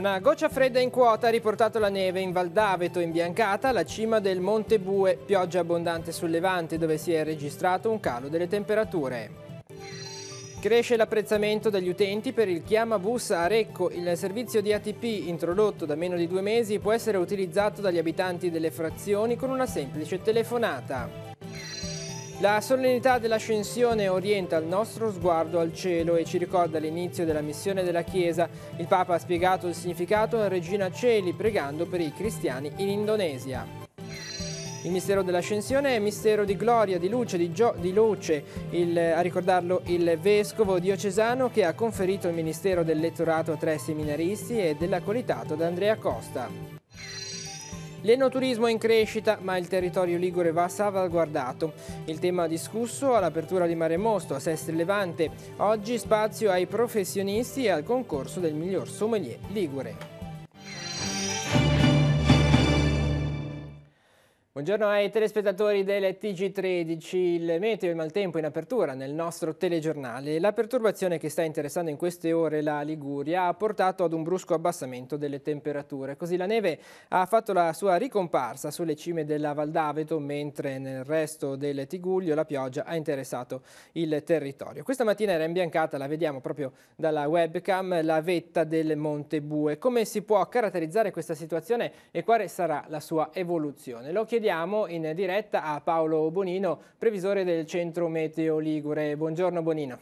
Una goccia fredda in quota ha riportato la neve in Val d'Aveto, imbiancata alla cima del Monte Bue, pioggia abbondante sul Levante dove si è registrato un calo delle temperature. Cresce l'apprezzamento degli utenti per il chiama bus a Recco. Il servizio di ATP, introdotto da meno di due mesi, può essere utilizzato dagli abitanti delle frazioni con una semplice telefonata. La solennità dell'ascensione orienta il nostro sguardo al cielo e ci ricorda l'inizio della missione della Chiesa. Il Papa ha spiegato il significato a Regina Celi pregando per i cristiani in Indonesia. Il mistero dell'ascensione è mistero di gloria, di luce, di, di luce il, a ricordarlo il vescovo diocesano che ha conferito il ministero del lettorato a tre seminaristi e della ad Andrea Costa. L'enoturismo è in crescita, ma il territorio ligure va salvaguardato. Il tema discusso all'apertura di Mare Mosto a Sestri Levante. Oggi spazio ai professionisti e al concorso del miglior sommelier ligure. Buongiorno ai telespettatori del TG13, il meteo e il maltempo in apertura nel nostro telegiornale. La perturbazione che sta interessando in queste ore la Liguria ha portato ad un brusco abbassamento delle temperature, così la neve ha fatto la sua ricomparsa sulle cime della Val d'Aveto, mentre nel resto del Tiguglio la pioggia ha interessato il territorio. Questa mattina era imbiancata, la vediamo proprio dalla webcam, la vetta del Monte Bue. Come si può caratterizzare questa situazione e quale sarà la sua evoluzione? Lo chiediamo Parliamo in diretta a Paolo Bonino, previsore del Centro Meteo Ligure. Buongiorno Bonino.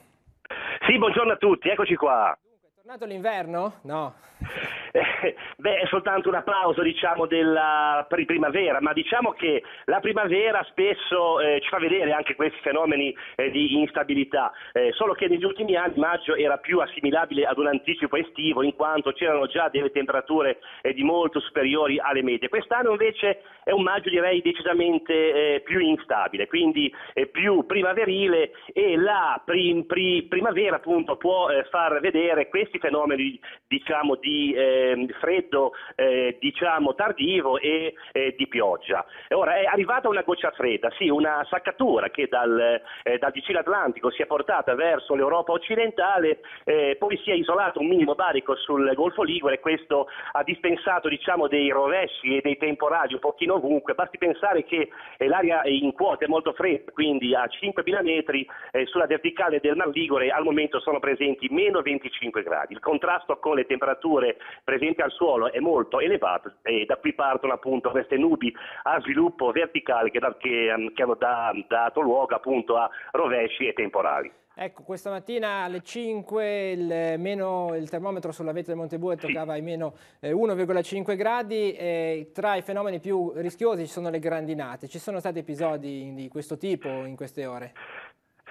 Sì, buongiorno a tutti, eccoci qua. Dunque, è tornato l'inverno? No. beh, è soltanto un applauso diciamo, della, primavera, ma diciamo che la primavera spesso eh, ci fa vedere anche questi fenomeni eh, di instabilità, eh, solo che negli ultimi anni maggio era più assimilabile ad un anticipo estivo in quanto c'erano già delle temperature eh, di molto superiori alle medie. Quest'anno invece è un maggio direi decisamente eh, più instabile, quindi più primaverile e la prim- pri- primavera appunto può far vedere questi fenomeni diciamo di eh, eh, freddo eh, diciamo tardivo e eh, di pioggia. Ora è arrivata una goccia fredda, sì, una saccatura che dal, eh, dal vicino Atlantico si è portata verso l'Europa occidentale, eh, poi si è isolato un minimo barico sul Golfo Ligure e questo ha dispensato diciamo, dei rovesci e dei temporali un pochino ovunque. Basti pensare che l'aria in quota è molto fredda, quindi a 5.000 metri sulla verticale del Mar Ligure al momento sono presenti meno 25 gradi. Il contrasto con le temperature presente al suolo è molto elevato e da qui partono appunto queste nubi a sviluppo verticale che, da, che, ehm, che hanno da, dato luogo appunto a rovesci e temporali. Ecco, questa mattina alle 5 il, eh, meno, il termometro sulla vetta del Montebue toccava ai meno 1,5 eh, gradi. E tra i fenomeni più rischiosi ci sono le grandinate. Ci sono stati episodi di questo tipo in queste ore?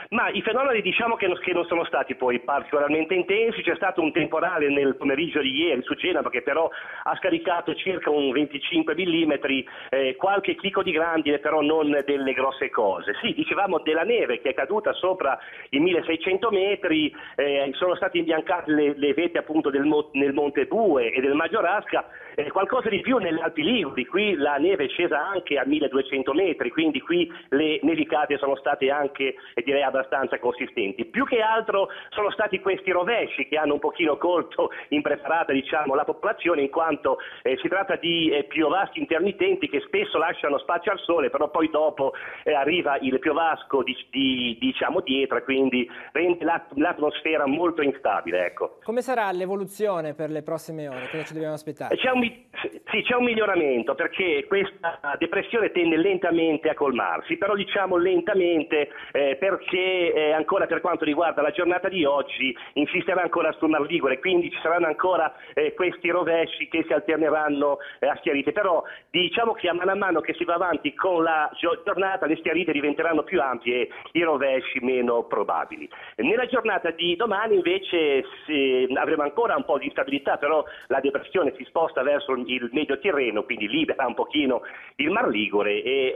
Ma i fenomeni diciamo che non, che non, sono stati poi particolarmente intensi, c'è stato un temporale nel pomeriggio di ieri su Genova che però ha scaricato circa un 25 mm, eh, qualche chicco di grandine però non delle grosse cose. Sì, dicevamo della neve che è caduta sopra i 1600 metri, eh, sono state imbiancate le, le vette appunto del, nel Monte Bue e del Maggiorasca, eh, qualcosa di più nelle Alpi Liguri, qui la neve è scesa anche a 1200 metri, quindi qui le nevicate sono state anche eh, direi abbastanza consistenti. Più che altro sono stati questi rovesci che hanno un pochino colto impreparata diciamo, la popolazione in quanto eh, si tratta di eh, piovaschi intermittenti che spesso lasciano spazio al sole, però poi dopo eh, arriva il piovasco di, di, diciamo dietro, quindi rende l'atmosfera molto instabile. Ecco. Come sarà l'evoluzione per le prossime ore? Cosa ci dobbiamo aspettare? C'è un sì, c'è un miglioramento perché questa depressione tende lentamente a colmarsi, però diciamo lentamente eh, perché eh, ancora per quanto riguarda la giornata di oggi insisterà ancora sul Mar Ligure, quindi ci saranno ancora eh, questi rovesci che si alterneranno eh, a schiarite, però diciamo che a mano a mano che si va avanti con la giornata le schiarite diventeranno più ampie e i rovesci meno probabili. Nella giornata di domani invece sì, avremo ancora un po' di instabilità, però la depressione si sposta verso verso il medio Tirreno, quindi libera un pochino il Mar Ligure e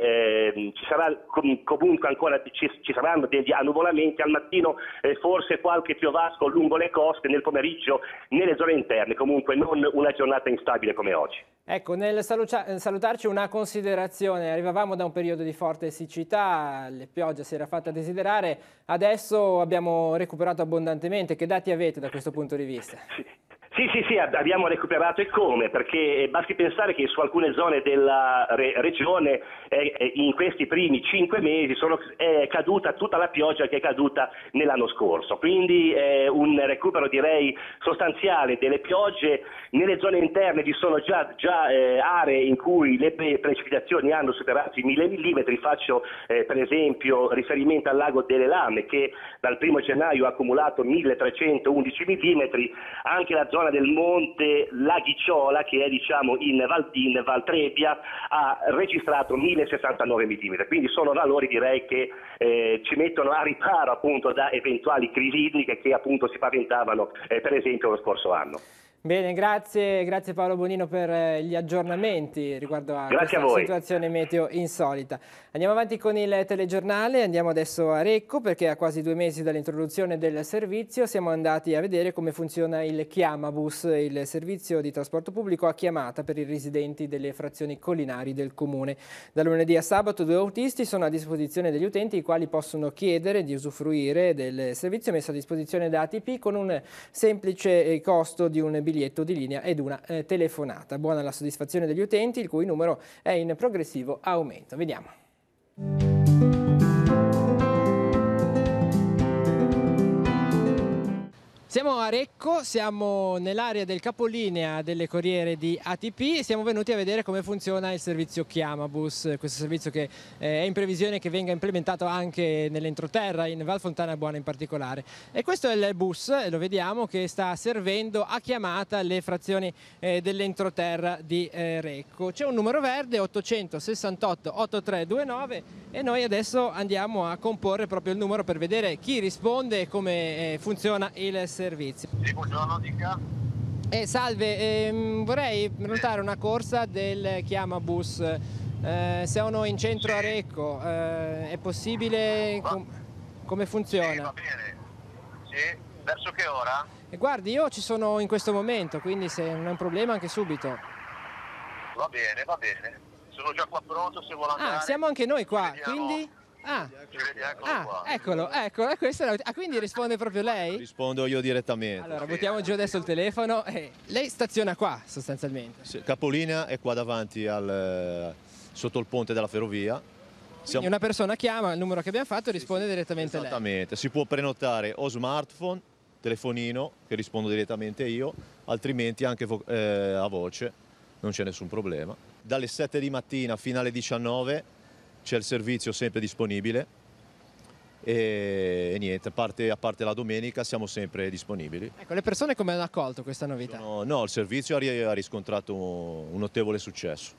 eh, ci, sarà comunque ancora, ci, ci saranno degli annuvolamenti al mattino, eh, forse qualche piovasco lungo le coste, nel pomeriggio nelle zone interne, comunque non una giornata instabile come oggi. Ecco, nel salutarci una considerazione, arrivavamo da un periodo di forte siccità, le piogge si era fatta desiderare, adesso abbiamo recuperato abbondantemente, che dati avete da questo punto di vista? Sì, sì, sì, abbiamo recuperato e come, perché eh, basti pensare che su alcune zone della re- regione eh, eh in questi primi cinque mesi sono, è caduta tutta la pioggia che è caduta nell'anno scorso, quindi eh, un recupero direi sostanziale delle piogge, nelle zone interne vi sono già, già eh, aree in cui le pre- precipitazioni hanno superato i mille millimetri. faccio eh, per esempio riferimento al lago delle Lame che dal primo gennaio ha accumulato 1311 millimetri. anche la zona zona del monte Laghicciola, che è diciamo, in Val Trebbia, ha registrato 1069 mm. Quindi sono valori direi che eh, ci mettono a riparo appunto, da eventuali crisi idriche che appunto, si paventavano eh, per esempio lo scorso anno. Bene, grazie, grazie, Paolo Bonino per eh, gli aggiornamenti riguardo a grazie questa a situazione meteo insolita. Andiamo avanti con il telegiornale, andiamo adesso a Recco perché a quasi due mesi dall'introduzione del servizio siamo andati a vedere come funziona il Chiamabus, il servizio di trasporto pubblico a chiamata per i residenti delle frazioni collinari del comune. Da lunedì a sabato due autisti sono a disposizione degli utenti i quali possono chiedere di usufruire del servizio messo a disposizione da ATP con un semplice eh, costo di un biglietto di linea ed una eh, telefonata. Buona la soddisfazione degli utenti il cui numero è in progressivo aumento. Vediamo. Thank you. Siamo a Recco, siamo nell'area del capolinea delle Corriere di ATP e siamo venuti a vedere come funziona il servizio Chiamabus, questo servizio che eh, è in previsione che venga implementato anche nell'entroterra, in Val Fontana Buona in particolare. E questo è il bus, lo vediamo, che sta servendo a chiamata le frazioni eh, dell'entroterra di eh, Recco. C'è un numero verde 868 8329 e noi adesso andiamo a comporre proprio il numero per vedere chi risponde e come funziona il servizio servizi. Sì, buongiorno, dica. Eh, salve, ehm, vorrei prenotare una corsa del Chiamabus. Eh, siamo in centro sì. a Recco, eh, è possibile? Com come funziona? Sì, va bene. Sì, verso che ora? E eh, guardi, io ci sono in questo momento, quindi se non è un problema anche subito. Va bene, va bene. Sono già qua pronto se vuole ah, andare. Ah, siamo anche noi qua, quindi? Ah, ah eccolo, ah, eccolo, eccolo, ah, la... ah, quindi risponde proprio lei? Rispondo io direttamente. Allora, sì. buttiamo giù adesso il telefono. Eh, lei staziona qua, sostanzialmente. Sì, Capolina è qua davanti al, eh, sotto il ponte della ferrovia. Siamo... una persona chiama il numero che abbiamo fatto risponde sì, direttamente a lei. Esattamente, si può prenotare o smartphone, telefonino, che rispondo direttamente io, altrimenti anche vo eh, a voce, non c'è nessun problema. Dalle 7 di mattina fino alle 19 c'è il servizio sempre disponibile e, e niente, a parte, a parte, la domenica siamo sempre disponibili. Ecco, le persone come hanno accolto questa novità? Sono, no, il servizio ha riscontrato un notevole successo.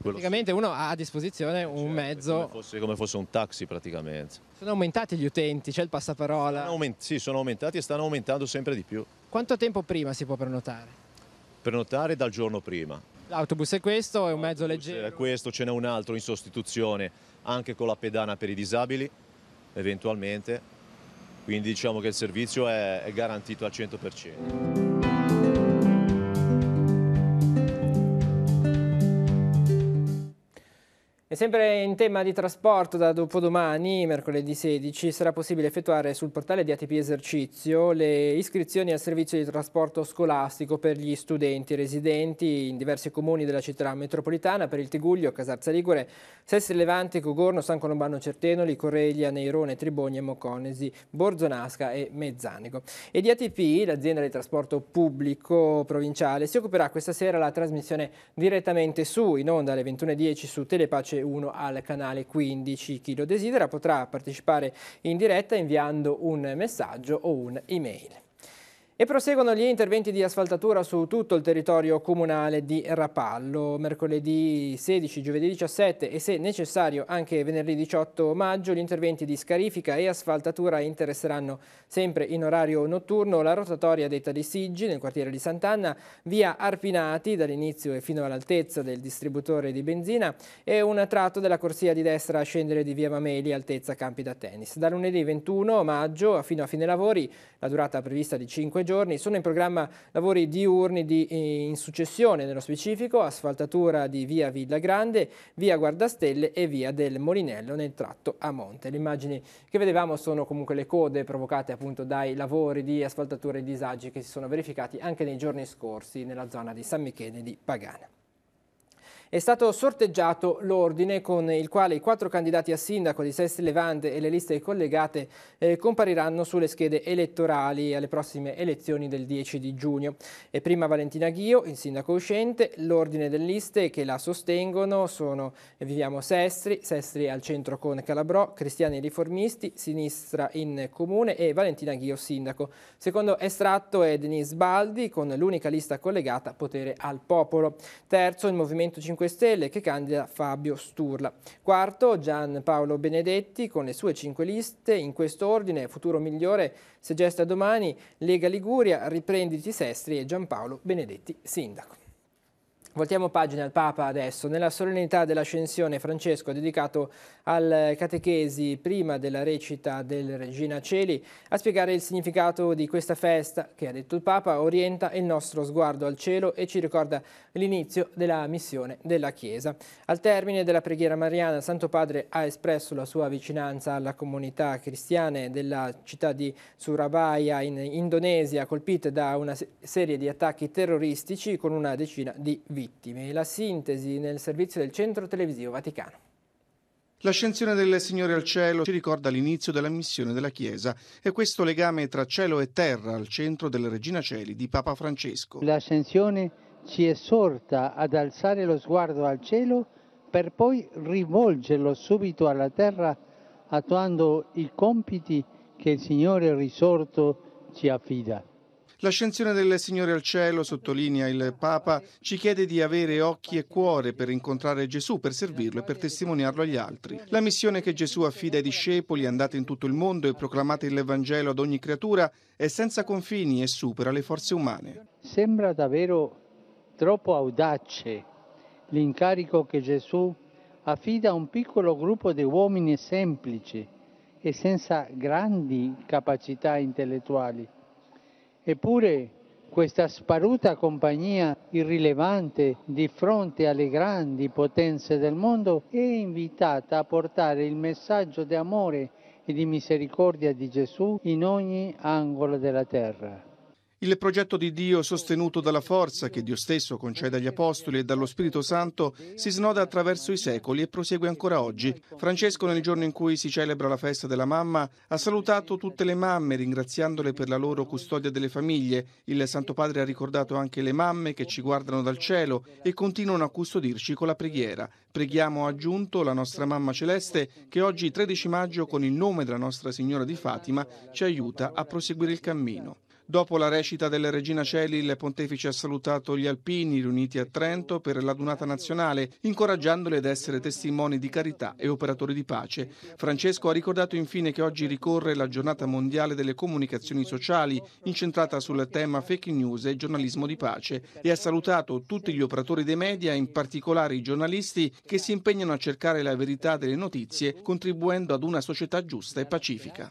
praticamente uno ha a disposizione un certo, mezzo... Come fosse, come fosse, un taxi praticamente. Sono aumentati gli utenti, c'è il passaparola? Sono aument sì, sono aumentati e stanno aumentando sempre di più. Quanto tempo prima si può prenotare? Prenotare dal giorno prima, L'autobus è questo, è un mezzo leggero. È questo, ce n'è un altro in sostituzione, anche con la pedana per i disabili, eventualmente. Quindi diciamo che il servizio è, è garantito al 100%. sempre in tema di trasporto, da dopodomani, mercoledì 16, sarà possibile effettuare sul portale di ATP Esercizio le iscrizioni al servizio di trasporto scolastico per gli studenti residenti in diversi comuni della città metropolitana, per il Tiguglio, Casarza Ligure, Sessi Levante, Cogorno, San Colombano Certenoli, Correglia, Neirone, Tribogna, Moconesi, Borzonasca e Mezzanico. E di ATP, l'azienda di trasporto pubblico provinciale, si occuperà questa sera la trasmissione direttamente su, in onda alle 21.10 su Telepace uno al canale 15. Chi lo desidera potrà partecipare in diretta inviando un messaggio o un'email. E proseguono gli interventi di asfaltatura su tutto il territorio comunale di Rapallo. Mercoledì 16, giovedì 17 e se necessario anche venerdì 18 maggio gli interventi di scarifica e asfaltatura interesseranno sempre in orario notturno la rotatoria detta dei Talisigi nel quartiere di Sant'Anna, via Arpinati dall'inizio e fino all'altezza del distributore di benzina e un tratto della corsia di destra a scendere di via Mameli altezza Campi da Tennis. Da lunedì 21 maggio fino a fine lavori, la durata prevista di 5 giorni, giorni sono in programma lavori diurni di, eh, in successione, nello specifico asfaltatura di via Villa Grande, via Guardastelle e via del Molinello nel tratto a monte. Le immagini che vedevamo sono comunque le code provocate appunto dai lavori di asfaltatura e disagi che si sono verificati anche nei giorni scorsi nella zona di San Michele di Pagana è stato sorteggiato l'ordine con il quale i quattro candidati a sindaco di Sesti Levante e le liste collegate eh, compariranno sulle schede elettorali alle prossime elezioni del 10 di giugno. E prima Valentina Ghio, il sindaco uscente, l'ordine delle liste che la sostengono sono Viviamo Sestri, Sestri al centro con Calabrò, Cristiani Riformisti, Sinistra in Comune e Valentina Ghio sindaco. Secondo estratto è Denise Baldi con l'unica lista collegata Potere al Popolo. Terzo il Movimento 5 5 Stelle che candida Fabio Sturla. Quarto Gian Paolo Benedetti con le sue 5 liste, in questo ordine futuro migliore se gesta domani Lega Liguria, riprenditi Sestri e Gian Paolo Benedetti sindaco. Voltiamo pagina al Papa adesso. Nella solennità dell'ascensione Francesco ha dedicato al catechesi prima della recita del Regina Celi a spiegare il significato di questa festa che, ha detto il Papa, orienta il nostro sguardo al cielo e ci ricorda l'inizio della missione della Chiesa. Al termine della preghiera mariana, Santo Padre ha espresso la sua vicinanza alla comunità cristiana della città di Surabaya in Indonesia, colpita da una serie di attacchi terroristici con una decina di vittime vittime. La sintesi nel servizio del Centro Televisivo Vaticano. L'ascensione del Signore al cielo ci ricorda l'inizio della missione della Chiesa e questo legame tra cielo e terra al centro della Regina Cieli di Papa Francesco. L'ascensione ci esorta ad alzare lo sguardo al cielo per poi rivolgerlo subito alla terra attuando i compiti che il Signore risorto ci affida. L'ascensione del Signore al cielo, sottolinea il Papa, ci chiede di avere occhi e cuore per incontrare Gesù, per servirlo e per testimoniarlo agli altri. La missione che Gesù affida ai discepoli, andate in tutto il mondo e proclamate l'Evangelo ad ogni creatura, è senza confini e supera le forze umane. Sembra davvero troppo audace l'incarico che Gesù affida a un piccolo gruppo di uomini semplici e senza grandi capacità intellettuali Eppure questa sparuta compagnia irrilevante di fronte alle grandi potenze del mondo è invitata a portare il messaggio di amore e di misericordia di Gesù in ogni angolo della terra. Il progetto di Dio, sostenuto dalla forza che Dio stesso concede agli Apostoli e dallo Spirito Santo, si snoda attraverso i secoli e prosegue ancora oggi. Francesco, nel giorno in cui si celebra la festa della mamma, ha salutato tutte le mamme, ringraziandole per la loro custodia delle famiglie. Il Santo Padre ha ricordato anche le mamme che ci guardano dal cielo e continuano a custodirci con la preghiera. Preghiamo, ha aggiunto, la nostra Mamma Celeste, che oggi, 13 maggio, con il nome della Nostra Signora di Fatima, ci aiuta a proseguire il cammino. Dopo la recita della Regina Celi, il pontefice ha salutato gli alpini riuniti a Trento per la l'adunata nazionale, incoraggiandoli ad essere testimoni di carità e operatori di pace. Francesco ha ricordato infine che oggi ricorre la giornata mondiale delle comunicazioni sociali, incentrata sul tema fake news e giornalismo di pace, e ha salutato tutti gli operatori dei media, in particolare i giornalisti, che si impegnano a cercare la verità delle notizie, contribuendo ad una società giusta e pacifica.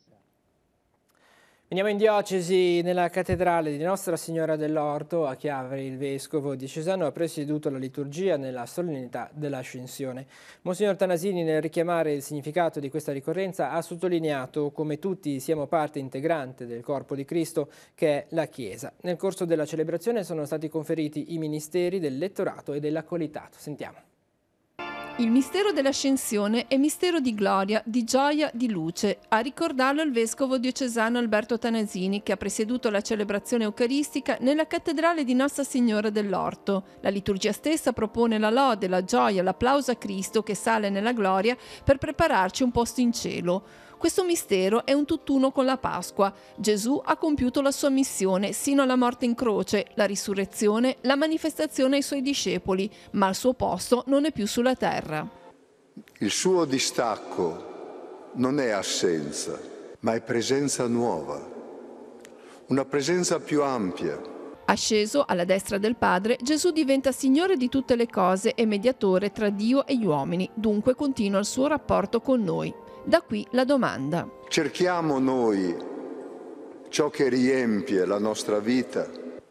Veniamo in diocesi nella cattedrale di Nostra Signora dell'Orto a Chiavari. Il vescovo diocesano ha presieduto la liturgia nella solennità dell'ascensione. Monsignor Tanasini, nel richiamare il significato di questa ricorrenza, ha sottolineato come tutti siamo parte integrante del corpo di Cristo, che è la Chiesa. Nel corso della celebrazione sono stati conferiti i ministeri del lettorato e dell'accolitato. Sentiamo. Il mistero dell'ascensione è mistero di gloria, di gioia, di luce. A ricordarlo il vescovo diocesano Alberto Tanasini, che ha presieduto la celebrazione eucaristica nella cattedrale di Nostra Signora dell'Orto. La liturgia stessa propone la lode, la gioia, l'applauso a Cristo che sale nella gloria per prepararci un posto in cielo. Questo mistero è un tutt'uno con la Pasqua. Gesù ha compiuto la sua missione sino alla morte in croce, la risurrezione, la manifestazione ai suoi discepoli, ma il suo posto non è più sulla terra. Il suo distacco non è assenza, ma è presenza nuova, una presenza più ampia. Asceso alla destra del Padre, Gesù diventa Signore di tutte le cose e mediatore tra Dio e gli uomini, dunque continua il suo rapporto con noi, da qui la domanda. Cerchiamo noi ciò che riempie la nostra vita,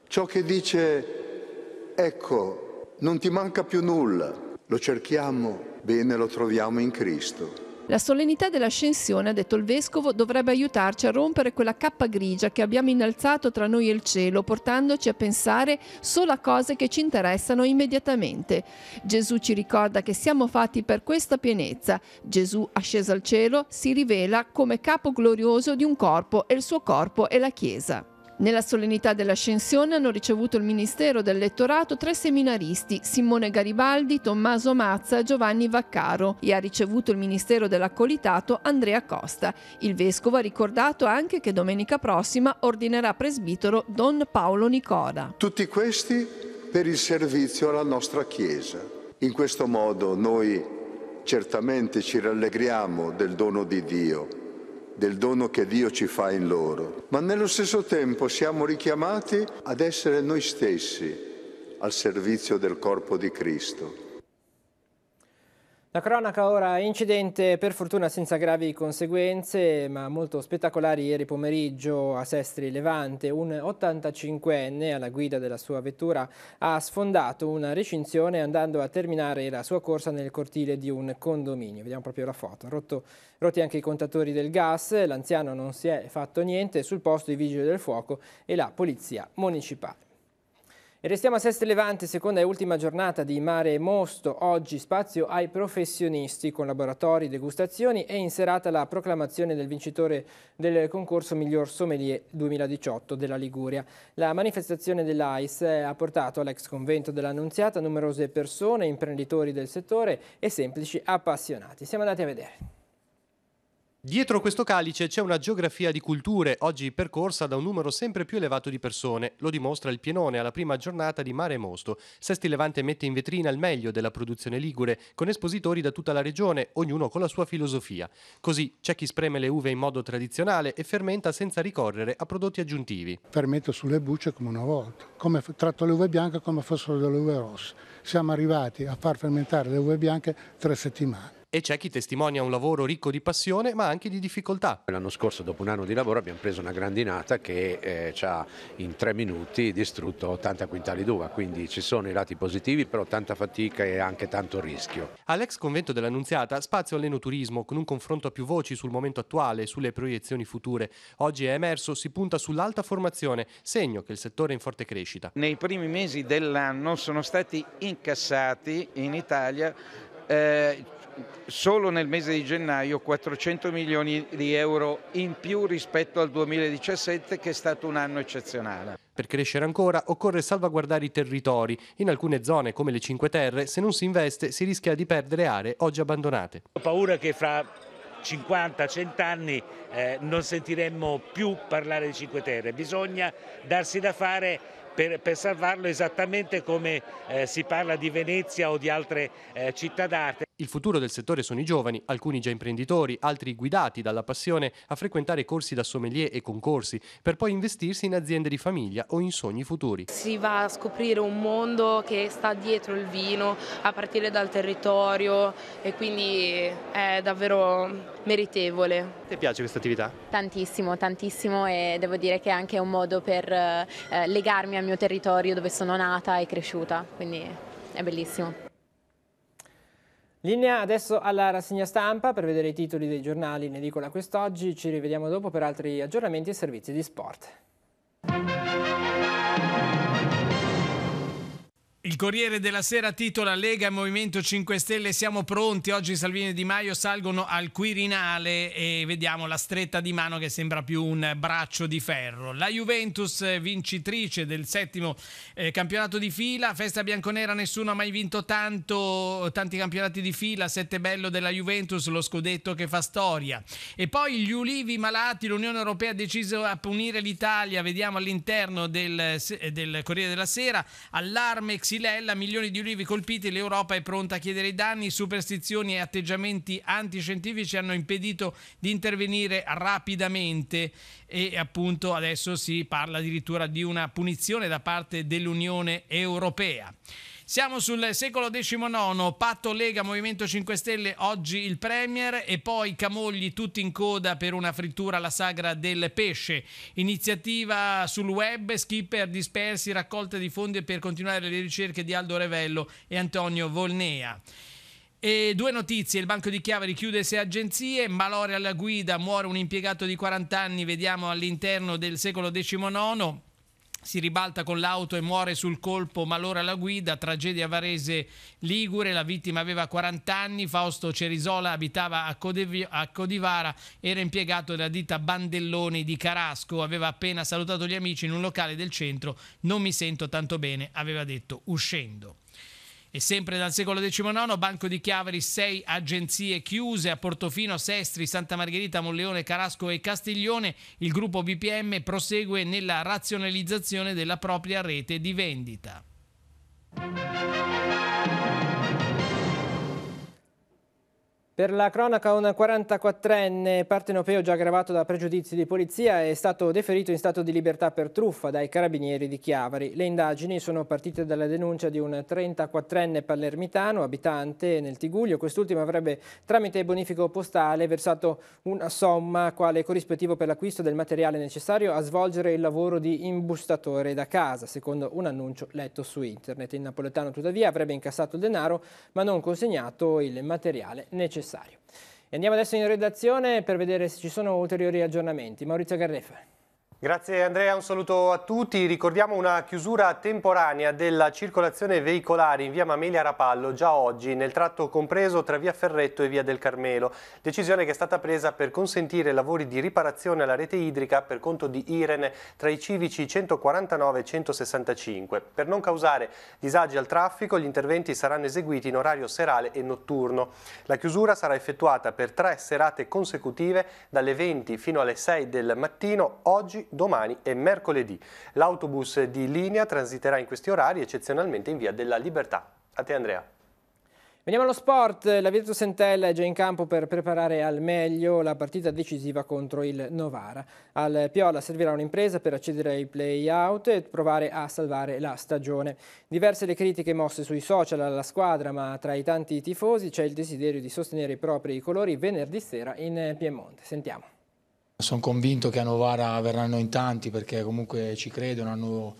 ciò che dice, ecco, non ti manca più nulla. Lo cerchiamo, bene lo troviamo in Cristo. La solennità dell'ascensione, ha detto il vescovo, dovrebbe aiutarci a rompere quella cappa grigia che abbiamo innalzato tra noi e il cielo, portandoci a pensare solo a cose che ci interessano immediatamente. Gesù ci ricorda che siamo fatti per questa pienezza. Gesù, asceso al cielo, si rivela come capo glorioso di un corpo e il suo corpo è la Chiesa. Nella solennità dell'ascensione hanno ricevuto il Ministero del Lettorato tre seminaristi, Simone Garibaldi, Tommaso Mazza e Giovanni Vaccaro, e ha ricevuto il Ministero dell'Accolitato Andrea Costa. Il Vescovo ha ricordato anche che domenica prossima ordinerà presbitero Don Paolo Nicola. Tutti questi per il servizio alla nostra Chiesa. In questo modo noi certamente ci rallegriamo del dono di Dio del dono che Dio ci fa in loro, ma nello stesso tempo siamo richiamati ad essere noi stessi al servizio del corpo di Cristo la cronaca ora, incidente per fortuna senza gravi conseguenze, ma molto spettacolari ieri pomeriggio a Sestri Levante. Un 85enne alla guida della sua vettura ha sfondato una recinzione andando a terminare la sua corsa nel cortile di un condominio. Vediamo proprio la foto. Rotto, rotti anche i contatori del gas, l'anziano non si è fatto niente, sul posto i vigili del fuoco e la polizia municipale. E restiamo a Seste Levante, seconda e ultima giornata di Mare e Mosto. Oggi spazio ai professionisti con laboratori, degustazioni e in serata la proclamazione del vincitore del concorso Miglior Sommelier 2018 della Liguria. La manifestazione dell'AIS ha portato all'ex convento dell'Annunziata numerose persone, imprenditori del settore e semplici appassionati. Siamo andati a vedere. Dietro questo calice c'è una geografia di culture, oggi percorsa da un numero sempre più elevato di persone. Lo dimostra il Pienone alla prima giornata di Mare Mosto. Sesti Levante mette in vetrina il meglio della produzione ligure, con espositori da tutta la regione, ognuno con la sua filosofia. Così c'è chi spreme le uve in modo tradizionale e fermenta senza ricorrere a prodotti aggiuntivi. Fermento sulle bucce come una volta. Come tratto le uve bianche come fossero delle uve rosse. Siamo arrivati a far fermentare le uve bianche tre settimane e c'è chi testimonia un lavoro ricco di passione ma anche di difficoltà. L'anno scorso dopo un anno di lavoro abbiamo preso una grandinata che eh, ci ha in tre minuti distrutto 80 quintali d'uva, quindi ci sono i lati positivi però tanta fatica e anche tanto rischio. All'ex convento dell'Annunziata spazio all'enoturismo con un confronto a più voci sul momento attuale e sulle proiezioni future. Oggi è emerso si punta sull'alta formazione, segno che il settore è in forte crescita. Nei primi mesi dell'anno sono stati incassati in Italia eh, solo nel mese di gennaio 400 milioni di euro in più rispetto al 2017 che è stato un anno eccezionale. Per crescere ancora occorre salvaguardare i territori. In alcune zone come le Cinque Terre se non si investe si rischia di perdere aree oggi abbandonate. Ho paura che fra 50-100 anni eh, non sentiremmo più parlare di Cinque Terre. Bisogna darsi da fare per, per, salvarlo esattamente come eh, si parla di Venezia o di altre eh, città d'arte. Il futuro del settore sono i giovani, alcuni già imprenditori, altri guidati dalla passione a frequentare corsi da sommelier e concorsi, per poi investirsi in aziende di famiglia o in sogni futuri. Si va a scoprire un mondo che sta dietro il vino, a partire dal territorio e quindi è davvero meritevole. Ti piace questa attività? Tantissimo, tantissimo e devo dire che è anche un modo per eh, legarmi al mio territorio dove sono nata e cresciuta, quindi è bellissimo. Linea adesso alla rassegna stampa per vedere i titoli dei giornali in edicola quest'oggi. Ci rivediamo dopo per altri aggiornamenti e servizi di sport. Il Corriere della Sera titola Lega e Movimento 5 Stelle siamo pronti, oggi Salvini e Di Maio salgono al Quirinale e vediamo la stretta di mano che sembra più un braccio di ferro. La Juventus eh, vincitrice del settimo eh, campionato di fila, festa bianconera, nessuno ha mai vinto tanto, tanti campionati di fila, sette bello della Juventus, lo scudetto che fa storia. E poi gli ulivi malati, l'Unione Europea ha deciso a punire l'Italia, vediamo all'interno del, eh, del Corriere della Sera, allarme Xylella, milioni di ulivi colpiti, l'Europa è pronta a chiedere i danni, superstizioni e atteggiamenti antiscientifici hanno impedito di intervenire rapidamente e appunto adesso si parla addirittura di una punizione da parte dell'Unione Europea. Siamo sul secolo XIX, patto Lega, Movimento 5 Stelle, oggi il Premier e poi Camogli tutti in coda per una frittura alla sagra del pesce. Iniziativa sul web, skipper dispersi, raccolta di fondi per continuare le ricerche di Aldo Revello e Antonio Volnea. E due notizie, il Banco di chiave richiude sei agenzie, Malore alla guida, muore un impiegato di 40 anni, vediamo all'interno del secolo XIX si ribalta con l'auto e muore sul colpo, malora la guida, tragedia varese Ligure, la vittima aveva 40 anni, Fausto Cerisola abitava a, Codevi a Codivara, era impiegato della ditta Bandelloni di Carasco, aveva appena salutato gli amici in un locale del centro, non mi sento tanto bene, aveva detto uscendo. E sempre dal secolo XIX, Banco di Chiavari, sei agenzie chiuse a Portofino, Sestri, Santa Margherita, Monleone, Carasco e Castiglione. Il gruppo BPM prosegue nella razionalizzazione della propria rete di vendita. Per la cronaca un 44enne partenopeo già aggravato da pregiudizi di polizia è stato deferito in stato di libertà per truffa dai carabinieri di Chiavari. Le indagini sono partite dalla denuncia di un 34enne palermitano abitante nel Tiguglio. Quest'ultimo avrebbe tramite bonifico postale versato una somma quale corrispettivo per l'acquisto del materiale necessario a svolgere il lavoro di imbustatore da casa, secondo un annuncio letto su internet. Il napoletano tuttavia avrebbe incassato il denaro ma non consegnato il materiale necessario necessario. E andiamo adesso in redazione per vedere se ci sono ulteriori aggiornamenti. Maurizio Garrefa. Grazie Andrea, un saluto a tutti. Ricordiamo una chiusura temporanea della circolazione veicolare in via Mamelia Rapallo già oggi nel tratto compreso tra via Ferretto e via del Carmelo. Decisione che è stata presa per consentire lavori di riparazione alla rete idrica per conto di Irene tra i civici 149 e 165. Per non causare disagi al traffico gli interventi saranno eseguiti in orario serale e notturno. La chiusura sarà effettuata per tre serate consecutive dalle 20 fino alle 6 del mattino oggi domani e mercoledì. L'autobus di linea transiterà in questi orari eccezionalmente in via della Libertà. A te Andrea. Veniamo allo sport, la Virtus Entella è già in campo per preparare al meglio la partita decisiva contro il Novara. Al Piola servirà un'impresa per accedere ai play-out e provare a salvare la stagione. Diverse le critiche mosse sui social alla squadra, ma tra i tanti tifosi c'è il desiderio di sostenere i propri colori venerdì sera in Piemonte. Sentiamo. Sono convinto che a Novara verranno in tanti perché comunque ci credono, hanno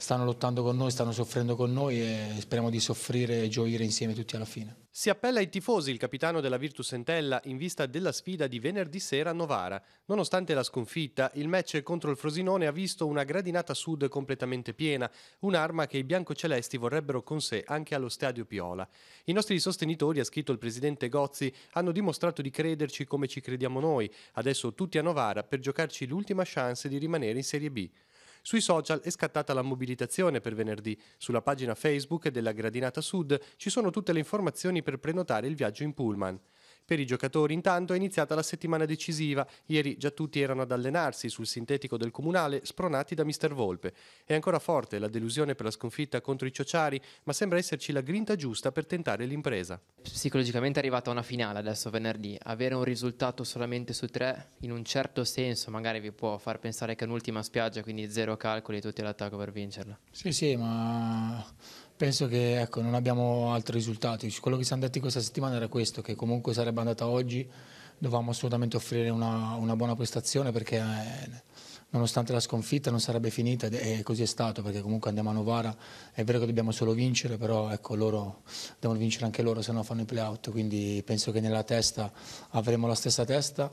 stanno lottando con noi, stanno soffrendo con noi e speriamo di soffrire e gioire insieme tutti alla fine. Si appella ai tifosi il capitano della Virtus Entella in vista della sfida di venerdì sera a Novara. Nonostante la sconfitta, il match contro il Frosinone ha visto una gradinata sud completamente piena, un'arma che i biancocelesti vorrebbero con sé anche allo stadio Piola. I nostri sostenitori, ha scritto il presidente Gozzi, hanno dimostrato di crederci come ci crediamo noi. Adesso tutti a Novara per giocarci l'ultima chance di rimanere in Serie B. Sui social è scattata la mobilitazione per venerdì. Sulla pagina Facebook della Gradinata Sud ci sono tutte le informazioni per prenotare il viaggio in pullman. Per i giocatori intanto è iniziata la settimana decisiva, ieri già tutti erano ad allenarsi sul sintetico del Comunale spronati da mister Volpe. È ancora forte la delusione per la sconfitta contro i Ciociari, ma sembra esserci la grinta giusta per tentare l'impresa. Psicologicamente è arrivata una finale adesso venerdì, avere un risultato solamente su tre in un certo senso magari vi può far pensare che è un'ultima spiaggia, quindi zero calcoli e tutti all'attacco per vincerla. Sì sì ma Penso che ecco, non abbiamo altri risultati. Quello che siamo detti questa settimana era questo, che comunque sarebbe andata oggi, dovevamo assolutamente offrire una, una buona prestazione perché eh, nonostante la sconfitta non sarebbe finita e così è stato perché comunque andiamo a Novara, è vero che dobbiamo solo vincere, però ecco, loro devono vincere anche loro se no fanno i playout, quindi penso che nella testa avremo la stessa testa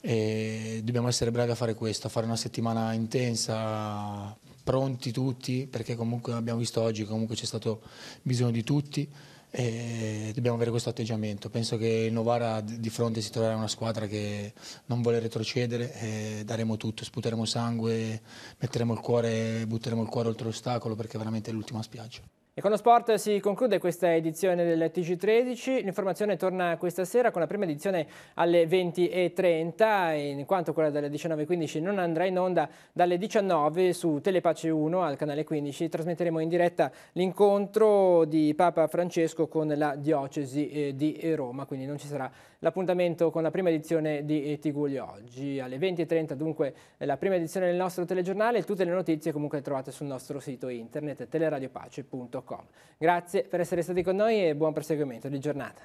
e dobbiamo essere bravi a fare questo, a fare una settimana intensa pronti tutti, perché comunque abbiamo visto oggi, comunque c'è stato bisogno di tutti e dobbiamo avere questo atteggiamento. Penso che il Novara di fronte si troverà una squadra che non vuole retrocedere, daremo tutto, sputeremo sangue, metteremo il cuore, butteremo il cuore oltre l'ostacolo perché veramente è l'ultima spiaggia. E con lo sport si conclude questa edizione del TG13, l'informazione torna questa sera con la prima edizione alle 20.30, in quanto quella dalle 19.15 non andrà in onda dalle 19 su Telepace 1 al canale 15, trasmetteremo in diretta l'incontro di Papa Francesco con la diocesi eh, di Roma, quindi non ci sarà l'appuntamento con la prima edizione di eh, Tiguli oggi. Alle 20.30 dunque la prima edizione del nostro telegiornale, tutte le notizie comunque le trovate sul nostro sito internet teleradiopace.com. Grazie per essere stati con noi e buon proseguimento di giornata.